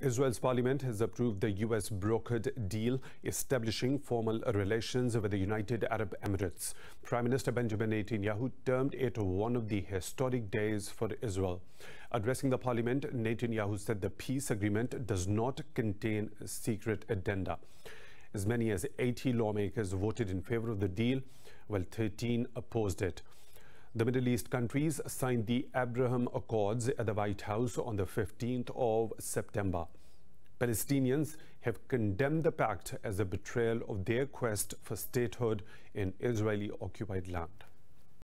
Israel's parliament has approved the U.S. brokered deal establishing formal relations with the United Arab Emirates. Prime Minister Benjamin Netanyahu termed it one of the historic days for Israel. Addressing the parliament, Netanyahu said the peace agreement does not contain secret addenda. As many as 80 lawmakers voted in favor of the deal, while 13 opposed it. The Middle East countries signed the Abraham Accords at the White House on the 15th of September. Palestinians have condemned the pact as a betrayal of their quest for statehood in Israeli occupied land.